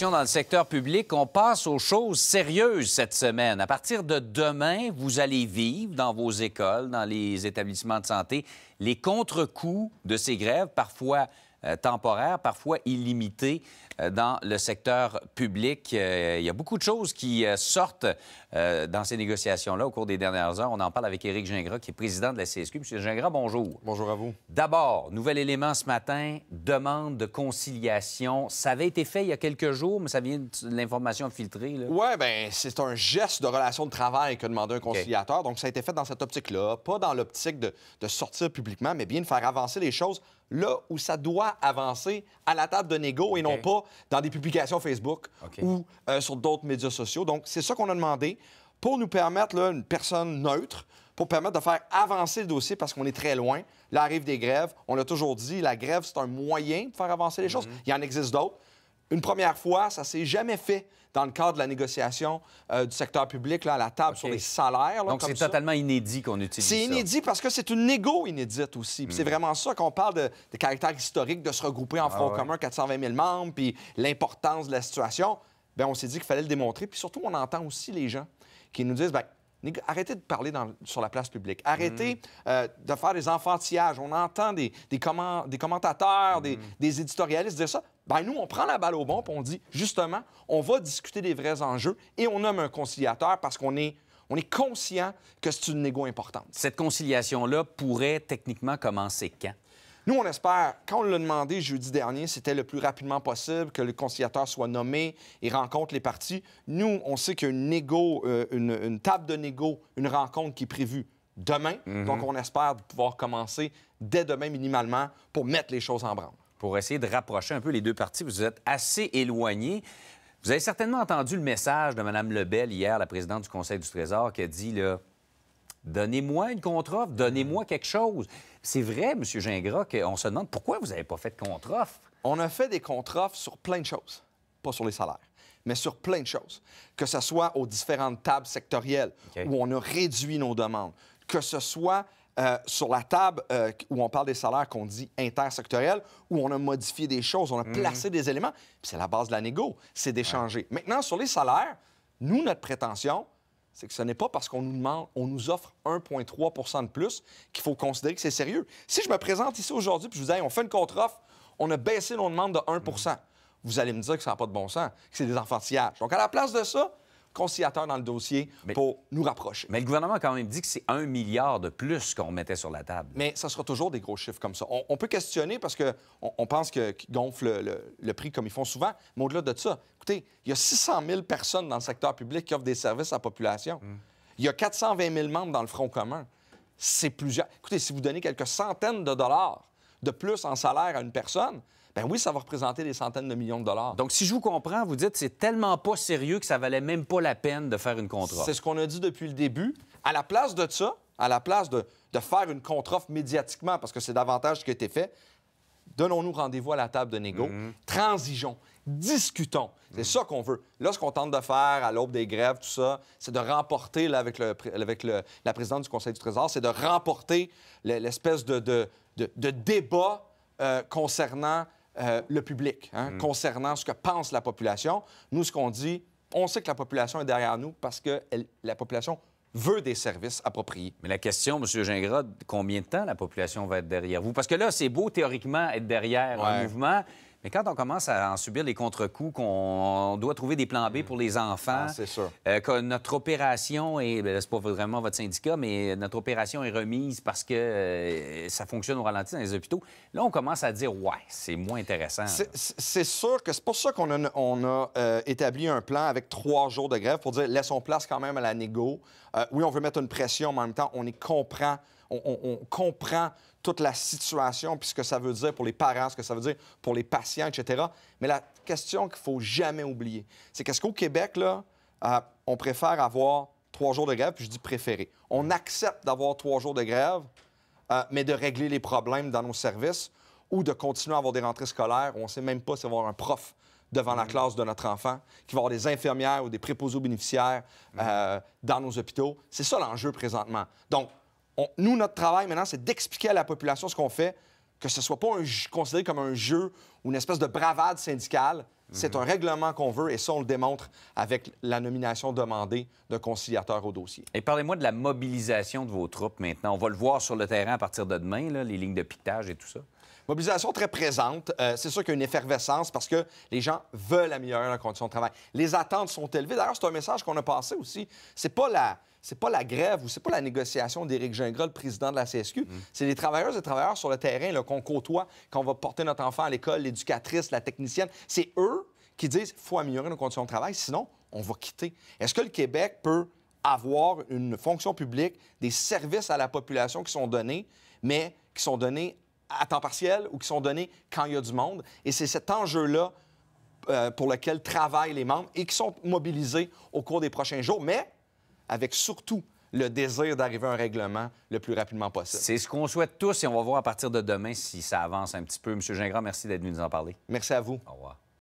dans le secteur public, on passe aux choses sérieuses cette semaine. À partir de demain, vous allez vivre dans vos écoles, dans les établissements de santé, les contre-coups de ces grèves, parfois euh, temporaire, parfois illimité, euh, dans le secteur public. Euh, il y a beaucoup de choses qui sortent dans ces négociations-là au cours des dernières heures. On en parle avec Éric Gingras, qui est président de la CSQ. Monsieur Gingras, bonjour. Bonjour à vous. D'abord, nouvel élément ce matin, demande de conciliation. Ça avait été fait il y a quelques jours, mais ça vient de l'information filtrée. Oui, bien, c'est un geste de relation de travail que demandait un conciliateur. Donc, ça a été fait dans cette optique-là, pas dans l'optique de, de sortir publiquement, mais bien de faire avancer les choses là où ça doit avancer à la table de négo et non pas dans des publications Facebook ou euh, sur d'autres médias sociaux. Donc, c'est ça qu'on a demandé pour nous permettre, là, une personne neutre, pour permettre de faire avancer le dossier parce qu'on est très loin. L'arrivée des grèves. On l'a toujours dit, la grève, c'est un moyen de faire avancer les mm-hmm. choses. Il y en existe d'autres une première fois, ça s'est jamais fait dans le cadre de la négociation euh, du secteur public là, à la table sur les salaires. Donc, c'est totalement inédit qu'on utilise C'est inédit parce que c'est une négo inédite aussi. C'est hmm. vraiment ça qu'on parle de, caractère historique, de se regrouper en ah front commun, 420 000 membres, puis l'importance de la situation. Bien, on s'est dit qu'il fallait le démontrer. Puis surtout, on entend aussi les gens qui nous disent, bien, Arrêtez de parler sur la place publique. Arrêtez hmm. euh, de faire des enfantillages. On entend des, des commentateurs, des, hmm. des, éditorialistes dire ça. Ben, nous, on prend la balle au bon et on dit, justement, on va discuter des vrais enjeux et on nomme un conciliateur parce qu'on est on est conscient que c'est une négo importante. Cette conciliation-là pourrait techniquement commencer quand? Nous, on espère, quand on l'a demandé jeudi dernier, c'était le plus rapidement possible que le conciliateur soit nommé et rencontre les parties. Nous, on sait qu'il y a une, euh, une, table de négo, une rencontre qui est prévue demain. Mhm. Donc, on espère pouvoir commencer dès demain minimalement pour mettre les choses en branle pour essayer de rapprocher un peu les deux parties. Vous êtes assez éloignés. Vous avez certainement entendu le message de Mme Lebel hier, la présidente du Conseil du Trésor, qui a dit Donnez-moi une contre-offre, donnez-moi mm. quelque chose. C'est vrai, M. Gingras, qu'on se demande pourquoi vous n'avez pas fait de contre-offre. On a fait des contre-offres sur plein de choses, pas sur les salaires mais sur plein de choses. Que ce soit aux différentes tables sectorielles où on a réduit nos demandes, que ce soit euh, sur la table euh, où on parle des salaires qu'on dit intersectoriels, où on a modifié des choses, on a mhm. placé des éléments. C'est la base de la négo, c'est d'échanger. Maintenant, sur les salaires, nous, notre prétention, c'est que ce n'est pas parce qu'on nous demande, on nous offre 1,3 de plus qu'il faut considérer que c'est sérieux. Si je me présente ici aujourd'hui et je vous dis, on fait une contre-offre, on a baissé nos demandes de 1 mhm. vous allez me dire que ça n'a pas de bon sens, que c'est des enfantillages. Donc, à la place de ça, conciliateur dans le dossier pour nous rapprocher. Mais le gouvernement a quand même dit que c'est un milliard de plus qu'on mettait sur la table. Mais ça sera toujours des gros chiffres comme ça. On, peut questionner parce qu'on on pense qu'ils gonflent le, prix comme ils font souvent, mais au-delà de ça, écoutez, il y a 600 000 personnes dans le secteur public qui offrent des services à la population. Mm. Il y a 420 000 membres dans le Front commun. C'est plusieurs. Écoutez, si vous donnez quelques centaines de dollars de plus en salaire à une personne, ben oui, ça va représenter des centaines de millions de dollars. Donc, si je vous comprends, vous dites c'est tellement pas sérieux que ça valait même pas la peine de faire une contre offre C'est ce qu'on a dit depuis le début. À la place de ça, à la place de, de faire une contre-offre médiatiquement, parce que c'est davantage ce qui a été fait, Donnons-nous rendez-vous à la table de négo. Mhm. Transigeons. Discutons. C'est mhm. ça qu'on veut. Là, ce qu'on tente de faire à l'aube des grèves, tout ça, c'est de remporter, là, avec, la présidente du Conseil du Trésor, c'est de remporter l'espèce de, débat euh, concernant euh, le public, hein, mhm. concernant ce que pense la population. Nous, ce qu'on dit, on sait que la population est derrière nous parce que la population veut des services appropriés. Mais la question, M. Gingras, combien de temps la population va être derrière vous? Parce que là, c'est beau théoriquement être derrière un mouvement, mais quand on commence à en subir les contre-coups, qu'on doit trouver des plans B pour les enfants, ah, sûr. Euh, que notre opération est, ben, c'est pas vraiment votre syndicat, mais notre opération est remise parce que euh, ça fonctionne au ralenti dans les hôpitaux. Là, on commence à dire ouais, c'est moins intéressant. C'est, sûr que c'est pour ça qu'on a, euh, établi un plan avec trois jours de grève pour dire laissons place quand même à la négo. oui, on veut mettre une pression, mais en même temps, on y comprend on, comprend toute la situation, puis ce que ça veut dire pour les parents, ce que ça veut dire pour les patients, etc. Mais la question qu'il faut jamais oublier, c'est qu'est-ce qu'au Québec, là, euh, on préfère avoir trois jours de grève, puis je dis préféré. On accepte d'avoir trois jours de grève, euh, mais de régler les problèmes dans nos services ou de continuer à avoir des rentrées scolaires où on ne sait même pas si avoir un prof devant la mm-hmm. classe de notre enfant, qui va avoir des infirmières ou des préposés aux bénéficiaires mm-hmm. euh, dans nos hôpitaux. C'est ça l'enjeu présentement. Donc, nous, notre travail maintenant, c'est d'expliquer à la population ce qu'on fait, que ce soit pas considéré comme un jeu ou une espèce de bravade syndicale. C'est mhm. un règlement qu'on veut et ça, on le démontre avec la nomination demandée d'un conciliateur au dossier. Et parlez-moi de la mobilisation de vos troupes maintenant. On va le voir sur le terrain à partir de demain, les lignes de piquetage et tout ça. Mobilisation très présente. Euh, c'est sûr qu'il y a une effervescence parce que les gens veulent améliorer leurs conditions de travail. Les attentes sont élevées. D'ailleurs, c'est un message qu'on a passé aussi. C'est pas la c'est pas la grève ou c'est pas la négociation d'Éric Gingras, le président de la CSQ. Mm. C'est les travailleurs et travailleurs sur le terrain qu'on côtoie, qu'on va porter notre enfant à l'école, l'éducatrice, la technicienne. C'est eux qui disent faut améliorer nos conditions de travail, sinon on va quitter. Est-ce que le Québec peut avoir une fonction publique, des services à la population qui sont donnés, mais qui sont donnés à temps partiel ou qui sont donnés quand il y a du monde. Et c'est cet enjeu-là euh, pour lequel travaillent les membres et qui sont mobilisés au cours des prochains jours, mais avec surtout le désir d'arriver à un règlement le plus rapidement possible. C'est ce qu'on souhaite tous et on va voir à partir de demain si ça avance un petit peu. Monsieur Gingras, merci d'être venu nous en parler. Merci à vous. Au revoir.